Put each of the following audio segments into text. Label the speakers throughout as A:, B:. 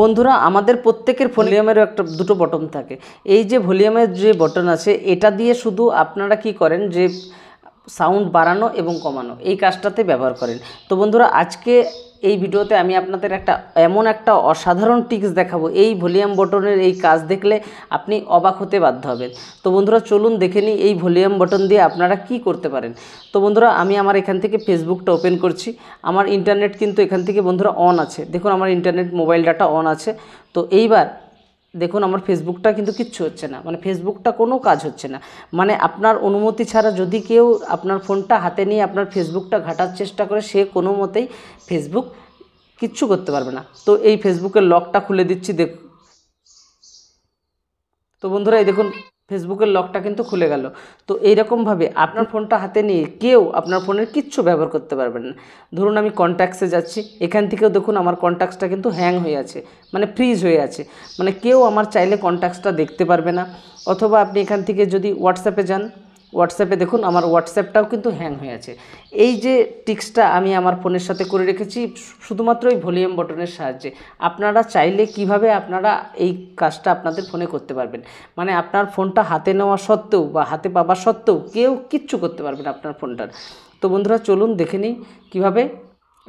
A: বন্ধুরা আমাদের প্রত্যেকের ভলিউমেরও একটা দুটো বটন থাকে এই যে ভলিউমের যে বটন আছে এটা দিয়ে শুধু আপনারা কি করেন যে সাউন্ড বাড়ানো এবং কমানো এই কাজটাতে ব্যবহার করেন তো বন্ধুরা আজকে এই ভিডিওতে আমি আপনাদের একটা এমন একটা অসাধারণ টিক্স দেখাবো এই ভলিউম বটনের এই কাজ দেখলে আপনি অবাক হতে বাধ্য হবেন তো বন্ধুরা চলুন দেখে নিই এই ভলিউম বটন দিয়ে আপনারা কি করতে পারেন তো বন্ধুরা আমি আমার এখান থেকে ফেসবুকটা ওপেন করছি আমার ইন্টারনেট কিন্তু এখান থেকে বন্ধুরা অন আছে দেখুন আমার ইন্টারনেট মোবাইল ডাটা অন আছে তো এইবার দেখুন আমার ফেসবুকটা কিন্তু কিচ্ছু হচ্ছে না মানে ফেসবুকটা কোনো কাজ হচ্ছে না মানে আপনার অনুমতি ছাড়া যদি কেউ আপনার ফোনটা হাতে নিয়ে আপনার ফেসবুকটা ঘাটার চেষ্টা করে সে কোনো মতেই ফেসবুক কিচ্ছু করতে পারবে না তো এই ফেসবুকের লকটা খুলে দিচ্ছি দেখ তো বন্ধুরা এই দেখুন ফেসবুকের লকটা কিন্তু খুলে গেল তো এইরকমভাবে আপনার ফোনটা হাতে নিয়ে কেউ আপনার ফোনের কিচ্ছু ব্যবহার করতে পারবেন না ধরুন আমি কন্ট্যাক্টসে যাচ্ছি এখান থেকেও দেখুন আমার কন্ট্যাক্টসটা কিন্তু হ্যাং হয়ে আছে মানে ফ্রিজ হয়ে আছে মানে কেউ আমার চাইলে কন্ট্যাক্টসটা দেখতে পারবে না অথবা আপনি এখান থেকে যদি হোয়াটসঅ্যাপে যান হোয়াটসঅ্যাপে দেখুন আমার হোয়াটসঅ্যাপটাও কিন্তু হ্যাং হয়ে আছে এই যে টিক্সটা আমি আমার ফোনের সাথে করে রেখেছি শুধুমাত্র ওই ভলিউম বটনের সাহায্যে আপনারা চাইলে কিভাবে আপনারা এই কাজটা আপনাদের ফোনে করতে পারবেন মানে আপনার ফোনটা হাতে নেওয়া সত্ত্বেও বা হাতে পাবা সত্ত্বেও কেউ কিচ্ছু করতে পারবেন আপনার ফোনটার তো বন্ধুরা চলুন দেখে নিই কীভাবে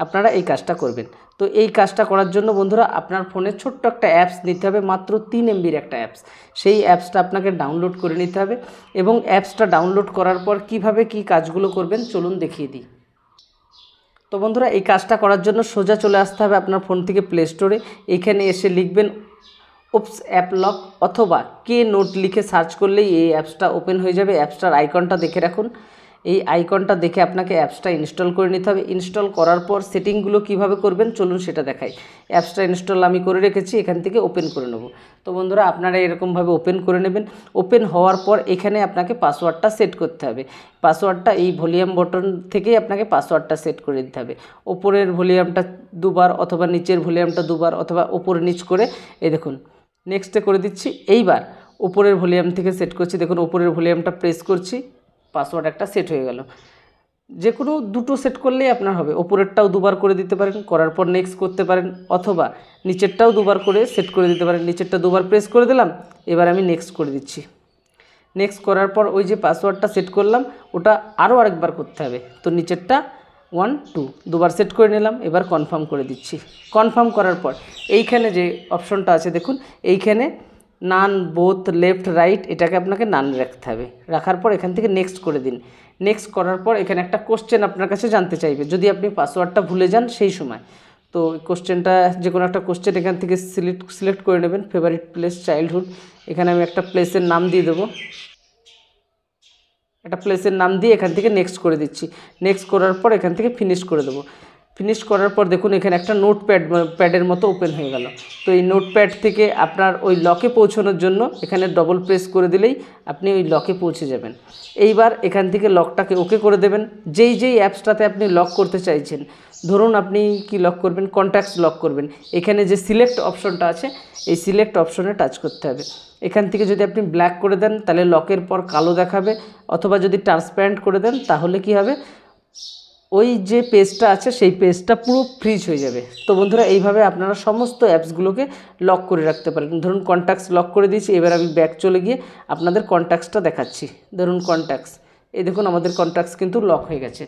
A: আপনারা এই কাজটা করবেন তো এই কাজটা করার জন্য বন্ধুরা আপনার ফোনে ছোট্ট একটা অ্যাপস নিতে হবে মাত্র তিন এমবির একটা অ্যাপস সেই অ্যাপসটা আপনাকে ডাউনলোড করে নিতে হবে এবং অ্যাপসটা ডাউনলোড করার পর কিভাবে কি কাজগুলো করবেন চলুন দেখিয়ে দিই তো বন্ধুরা এই কাজটা করার জন্য সোজা চলে আসতে হবে আপনার ফোন থেকে প্লে স্টোরে এখানে এসে লিখবেন ওপস অ্যাপ লক অথবা কে নোট লিখে সার্চ করলেই এই অ্যাপসটা ওপেন হয়ে যাবে অ্যাপসটার আইকনটা দেখে রাখুন এই আইকনটা দেখে আপনাকে অ্যাপসটা ইনস্টল করে নিতে হবে ইনস্টল করার পর সেটিংগুলো কিভাবে করবেন চলুন সেটা দেখাই অ্যাপসটা ইনস্টল আমি করে রেখেছি এখান থেকে ওপেন করে নেব তো বন্ধুরা আপনারা এরকমভাবে ওপেন করে নেবেন ওপেন হওয়ার পর এখানে আপনাকে পাসওয়ার্ডটা সেট করতে হবে পাসওয়ার্ডটা এই ভলিউম বটন থেকেই আপনাকে পাসওয়ার্ডটা সেট করে দিতে হবে ওপরের ভলিউমটা দুবার অথবা নিচের ভলিউমটা দুবার অথবা ওপর নিচ করে এই দেখুন নেক্সটে করে দিচ্ছি এইবার ওপরের ভলিউম থেকে সেট করছি দেখুন ওপরের ভলিউমটা প্রেস করছি পাসওয়ার্ড একটা সেট হয়ে গেল যে কোনো দুটো সেট করলেই আপনার হবে ওপরেরটাও দুবার করে দিতে পারেন করার পর নেক্সট করতে পারেন অথবা নিচেরটাও দুবার করে সেট করে দিতে পারেন নিচেরটা দুবার প্রেস করে দিলাম এবার আমি নেক্সট করে দিচ্ছি নেক্সট করার পর ওই যে পাসওয়ার্ডটা সেট করলাম ওটা আরও আরেকবার করতে হবে তো নিচেরটা ওয়ান টু দুবার সেট করে নিলাম এবার কনফার্ম করে দিচ্ছি কনফার্ম করার পর এইখানে যে অপশনটা আছে দেখুন এইখানে নান বোথ লেফট রাইট এটাকে আপনাকে নান রাখতে হবে রাখার পর এখান থেকে নেক্সট করে দিন নেক্সট করার পর এখানে একটা কোশ্চেন আপনার কাছে জানতে চাইবে যদি আপনি পাসওয়ার্ডটা ভুলে যান সেই সময় তো কোশ্চেনটা যে কোনো একটা কোশ্চেন এখান থেকে সিলেক্ট সিলেক্ট করে নেবেন ফেভারিট প্লেস চাইল্ডহুড এখানে আমি একটা প্লেসের নাম দিয়ে দেবো একটা প্লেসের নাম দিয়ে এখান থেকে নেক্সট করে দিচ্ছি নেক্সট করার পর এখান থেকে ফিনিশ করে দেবো ফিনিশ করার পর দেখুন এখানে একটা নোট প্যাড প্যাডের মতো ওপেন হয়ে গেল তো এই নোট প্যাড থেকে আপনার ওই লকে পৌঁছানোর জন্য এখানে ডবল প্রেস করে দিলেই আপনি ওই লকে পৌঁছে যাবেন এইবার এখান থেকে লকটাকে ওকে করে দেবেন যেই যেই অ্যাপসটাতে আপনি লক করতে চাইছেন ধরুন আপনি কি লক করবেন কন্ট্যাক্টস লক করবেন এখানে যে সিলেক্ট অপশনটা আছে এই সিলেক্ট অপশনে টাচ করতে হবে এখান থেকে যদি আপনি ব্ল্যাক করে দেন তাহলে লকের পর কালো দেখাবে অথবা যদি ট্রান্সপ্যারেন্ট করে দেন তাহলে কি হবে ওই যে পেজটা আছে সেই পেজটা পুরো ফ্রিজ হয়ে যাবে তো বন্ধুরা এইভাবে আপনারা সমস্ত অ্যাপসগুলোকে লক করে রাখতে পারেন ধরুন কন্ট্যাক্টস লক করে দিয়েছি এবার আমি ব্যাক চলে গিয়ে আপনাদের কন্ট্যাক্টসটা দেখাচ্ছি ধরুন কন্ট্যাক্টস এই দেখুন আমাদের কন্ট্যাক্টস কিন্তু লক হয়ে গেছে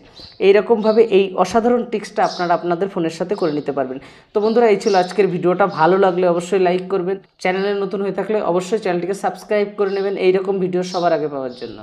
A: এইরকমভাবে এই অসাধারণ টিক্সটা আপনারা আপনাদের ফোনের সাথে করে নিতে পারবেন তো বন্ধুরা এই ছিল আজকের ভিডিওটা ভালো লাগলে অবশ্যই লাইক করবেন চ্যানেলে নতুন হয়ে থাকলে অবশ্যই চ্যানেলটিকে সাবস্ক্রাইব করে নেবেন এইরকম ভিডিও সবার আগে পাওয়ার জন্য